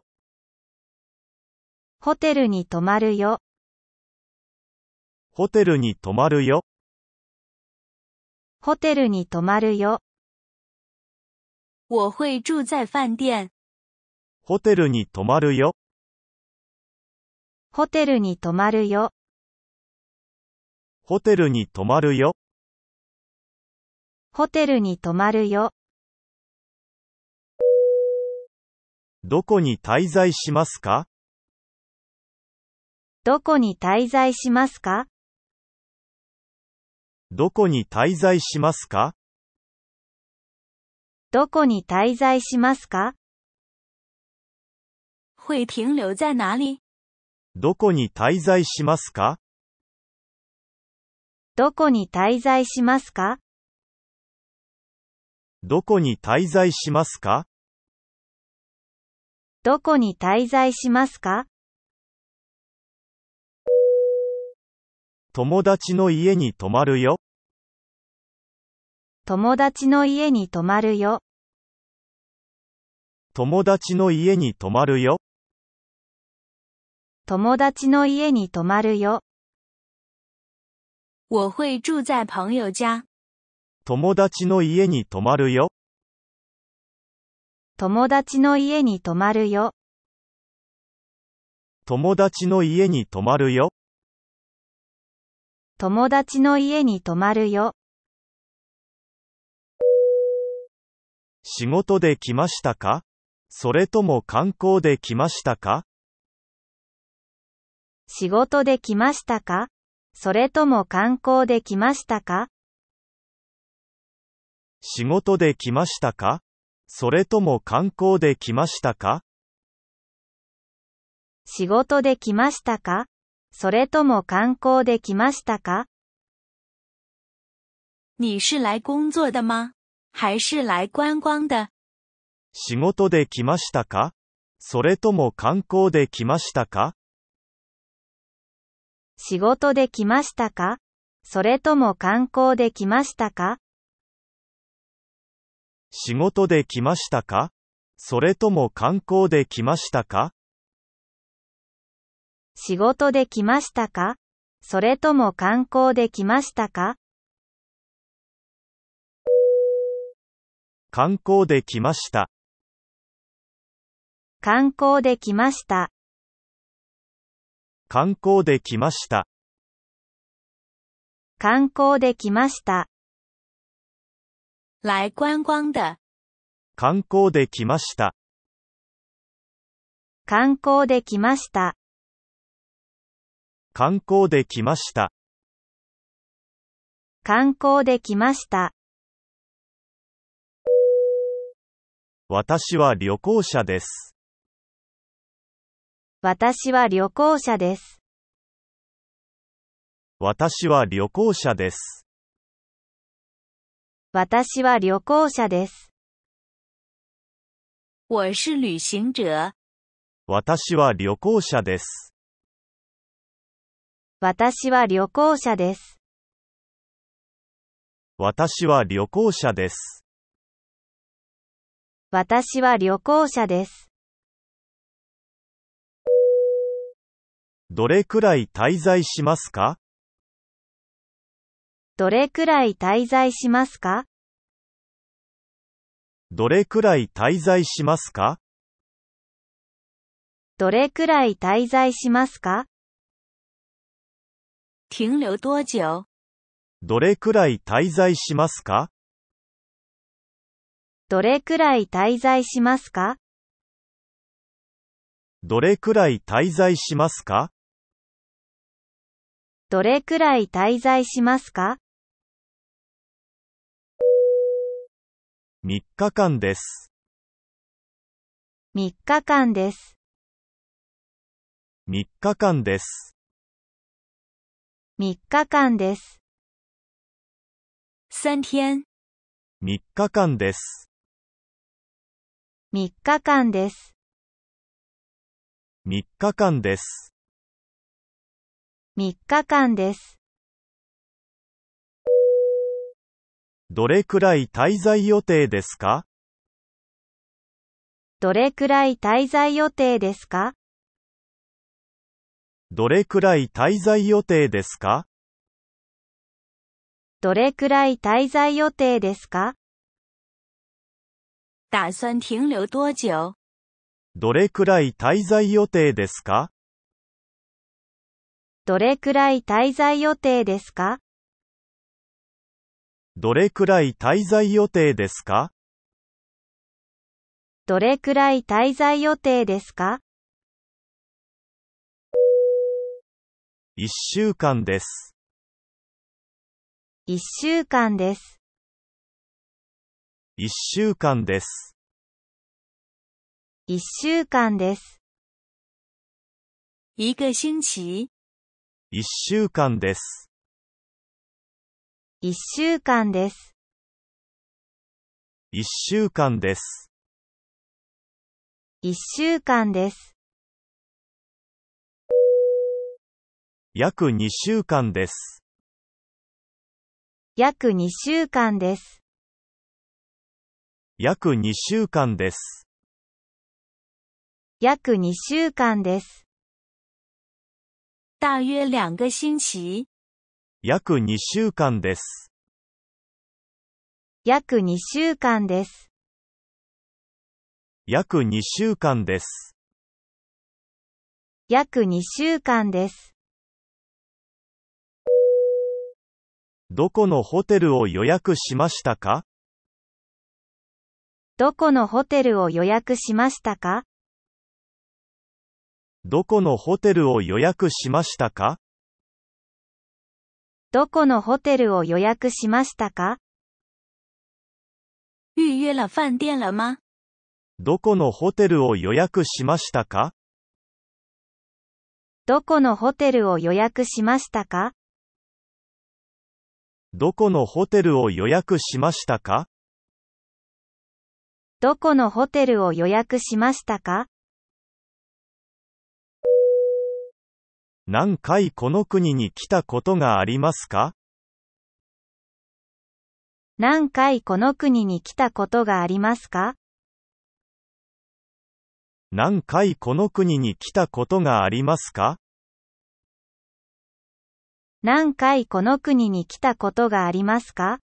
ホテルに泊まるよ。ホテルに泊まるよ。ホテルに泊まるよ。我会住在饭店。ホテルに泊まるよ。ホテルに泊まるよ。ホテルに泊まるよ。ホテルに泊まるよ。どこに滞在しますかどこに滞在しますかどこに滞在しますかどこに滞在しますか会停留在哪里どこに滞在しますかどこに滞在しますかどこに滞在しますかどこに滞在しますか友達の家に泊まるよ。友達の家に泊まるよ。友達の家に泊まるよ。友達の家に泊まるよ。我会住在朋友家。友達の家に泊まるよ。友達の家に泊まるよ。友達の家に泊まるよ。友達の家に泊まるよ。仕事で来ましたかそれとも観光で来ましたか仕事で来ましたかそれとも観光で来ましたか仕事で来ましたかそれとも観光で来ましたか仕事で来ましたかそれとも観光で来ましたか你是来工作的吗还是来观光的仕事で来ましたかそれとも観光で来ましたか仕事で来ましたかそれとも観光で来ましたか仕事で来ましたかそれとも観光で来ましたか仕事で来ましたかそれとも観光で来ましたか観光で来ました。観光で来ました。観光で来ました。観光で来ました。来观光的。観光で来ました。観光で来ました。観光で来ました。観光で来ました。私は旅行者です。私は旅行者です。私は旅行者です。私は旅行者です。我是旅行者。私は旅行者です。私は旅行者です。私は旅行者です。私は旅行者です。どれくらい滞在しますかどれくらい滞在しますかどれくらい滞在しますかどれくらい滞在しますか停留多久どれくらい滞在しますかどれくらい滞在しますかどれくらい滞在しますかどれくらい滞在しますか ?3 日間です。3日間です。3日間です。3日間です。3天。3日間です。3日間です。3日間です。3日間です。どれくらい滞在予定ですかどれくらい滞在予定ですかどれくらい滞在予定ですかどれくらい滞在予定ですか打算停留多久どれくらい滞在予定ですかどれくらい滞在予定ですかどれくらい滞在予定ですかどれくらい滞在予定ですか一週間です。一週間です。一週間です。一週間です。一个星期。一週間です。一週間です。一週間です。一週間です。約二週間です。約二週間です。約二週間です。約二週間です。大约两个星期。約2週間です。約2週間です。約2週間です。約2週間です。どこのホテルを予約しましたかどこのホテルを予約しましたかどこのホテルを予約しましたかどこのホテルを予約しましたか预约了饭店了吗どこのホテルを予約しましたかどこのホテルを予約しましたかどこのホテルを予約しましたかどこのホテルを予約しましたか何回この国に来たことがありますか何回この国に来たことがありますか何回この国に来たことがありますか何回この国に来たことがありますか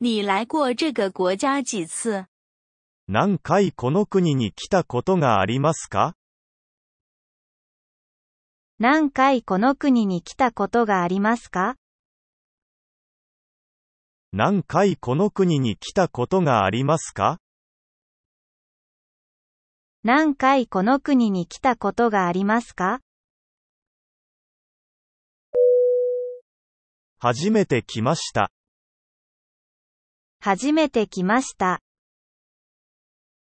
你来过这个国家几次何回この国に来たことがありますか何回この国に来たことがありますか何回この国に来たことがありますか何回この国に来たことがありますか初めて来ました。初めて来ました。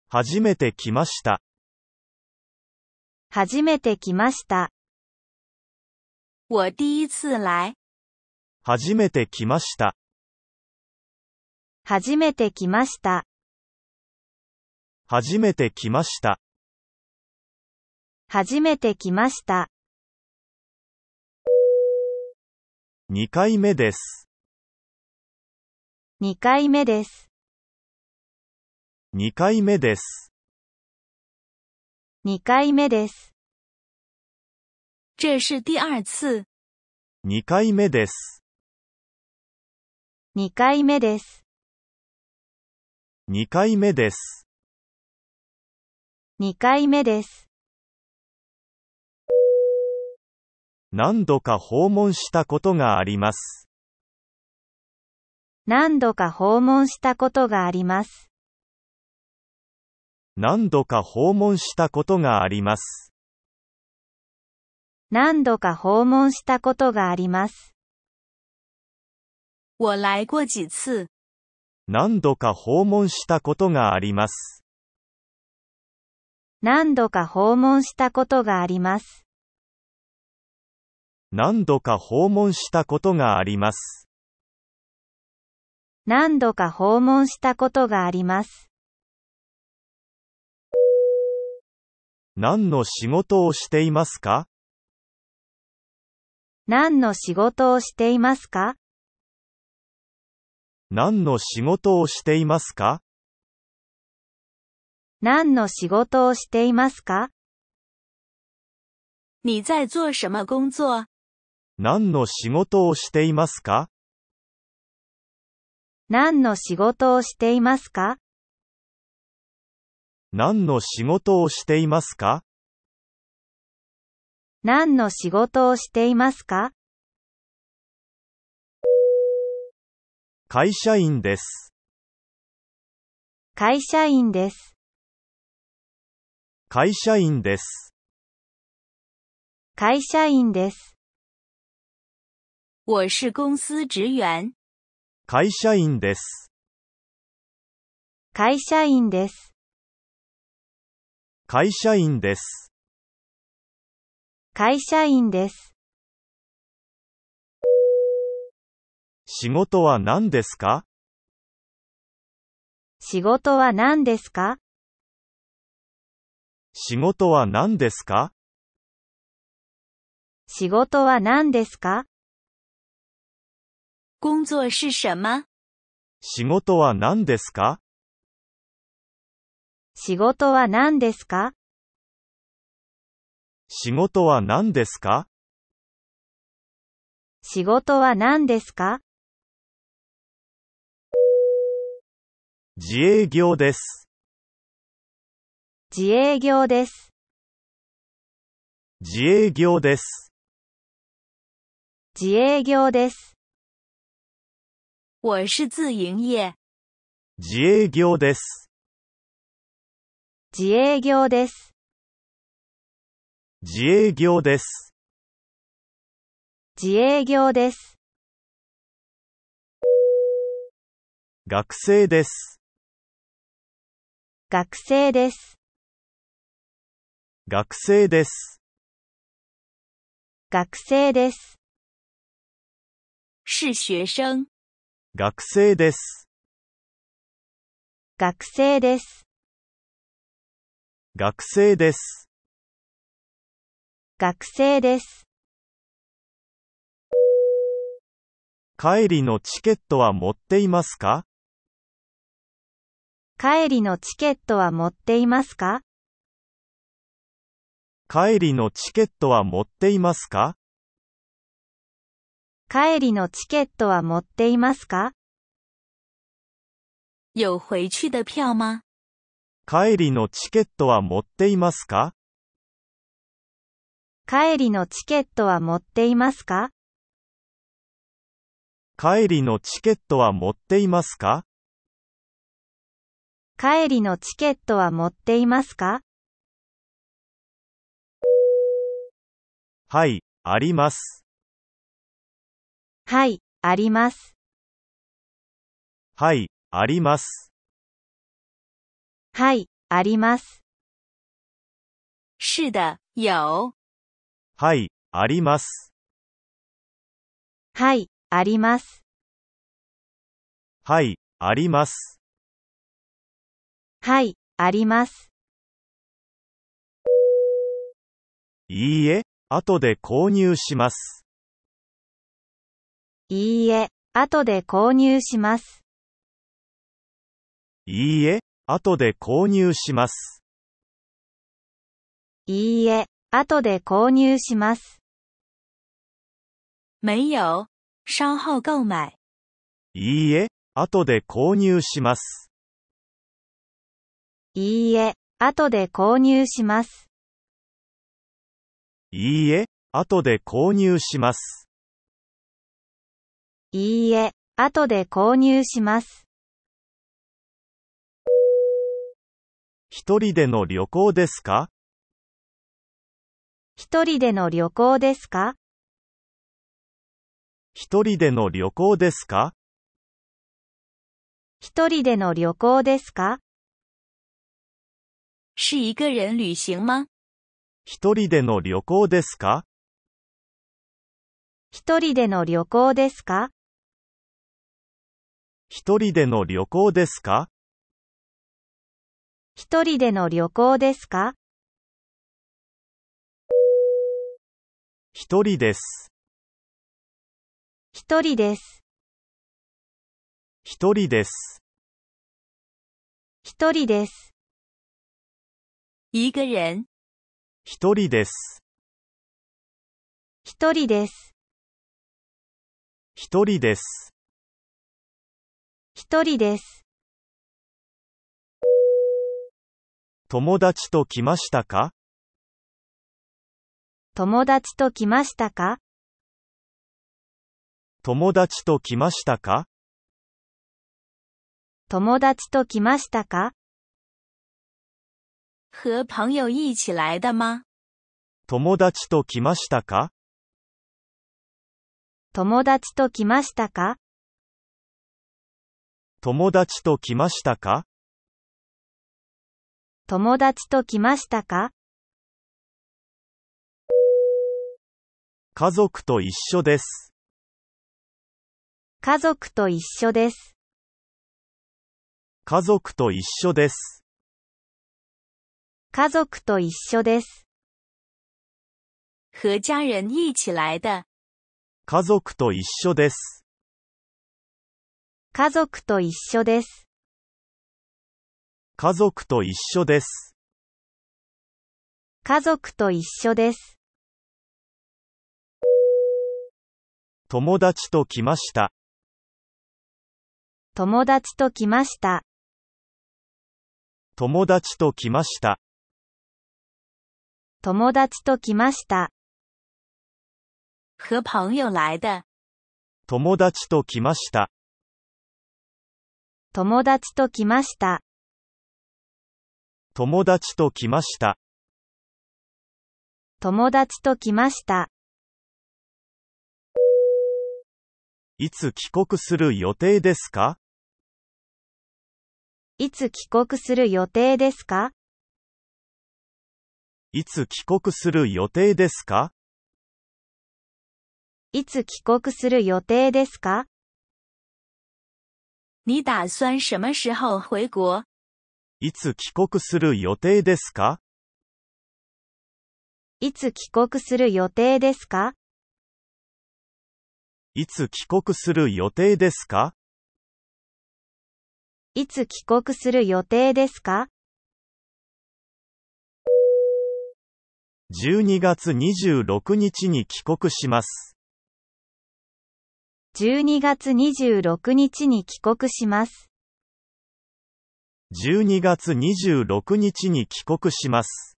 初めて来ました。初めて来ました。我第一次来。初めて来ました。初めて来ました。初めて来ました。初めて来ました。2回目です。2回目です。2回目です。2回目です。这是第二次。2回目です。2回目です。2回目です。2回目です。何度か訪問したことがあります。何度か訪問したことがあります。何度か訪問したことがあります。何度か訪問したことがあります。我来过几次。何度か訪問したことがあります。何度か訪問したことがあります。何度か訪問したことがあります。何度か訪問したことがあります。何の仕事をしていますか何の仕事をしていますか何の仕事をしていますか何の仕事をしていますか你在做什么工作何の仕事をしていますか何の仕事をしていますか何の仕事をしていますか何の仕事をしていますか会社員です。会社員です。会社員です。会社員です。我是公司职员。会社員です。会社員です。会社員です。会社員です。仕事は何ですか仕事は何ですか仕事は何ですか仕事は何ですか工作是什么仕事は何ですか仕事は何ですか仕事は何ですか仕事は何ですか自営業です。自営業です。自営業です。自営業です。我是自营业。自営業です。自営業です。自営業です。自営業です。学生です。学生です。学生です。学生です。是学生。学生です。学生です。学生です。学生です。帰りのチケットは持っていますか帰りのチケットは持っていますか帰りのチケットは持っていますか帰りのチケットは持っていますか有回去的票吗帰りのチケットは持っていますか帰りのチケットは持っていますか帰りのチケットは持っていますか帰りのチケットは持っていますかはい、あります。はい、あります。はい、あります。はい、あります。是的、有。はい、あります。はい、あります。はい、あります。はい、あります。いいえ、後で購入します。いいえ、後で購入します。いいえ、後で購入します。いいえ、後で購入します。没有、稍後購買。いいえ、後で購入します。いいえ、後で購入します。いいえ、後で購入します。いいえ、後で購入します。一人での旅行ですか一人での旅行ですか一人での旅行ですか一人での旅行ですか是一个人旅行吗一人での旅行ですか一人での旅行ですか一人での旅行ですか一人での旅行ですか一人です。一人です。一人です。一人です。一个人。一人です。一人です。一人です。一人です。友達と来ましたか友達と来ましたか友達と来ましたか友達と来ましたか和朋友一起来的吗友達と来ましたか友達と来ましたか友達と来ましたか友達と来ましたか家族と一緒です。家族と一緒です。家族と一緒です。家族と一緒です。和家人一起来的。家族と一緒です。家族と一緒です。家族と一緒です。家族と一緒です。友達と来ました。友達と来ました。友達と来ました。友達と来ました。和朋友来的。友達と来ました。友達と来ました。友達と来ました。友達と来ました。いつ帰国する予定ですかいつ帰国する予定ですかいつ帰国する予定ですかいつ帰国する予定ですか你打算什么时候回国いつ帰国する予定ですかいつ帰国する予定ですかいつ帰国する予定ですかいつ帰国する予定ですか ?12 月26日に帰国します。12月26日に帰国します。12月26日に帰国します。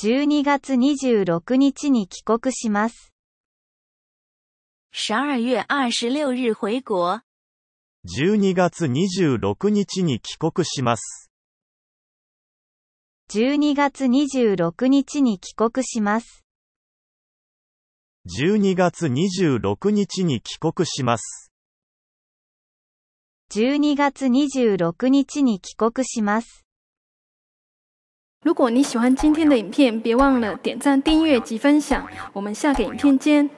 12月26日に帰国します。12月26六日回国。12月26日に帰国します。12月26日に帰国します。12月26日に帰国します。12月26日に帰国します。如果你喜欢今天的影片，别忘了点赞、订阅及分享。我们下个影片见。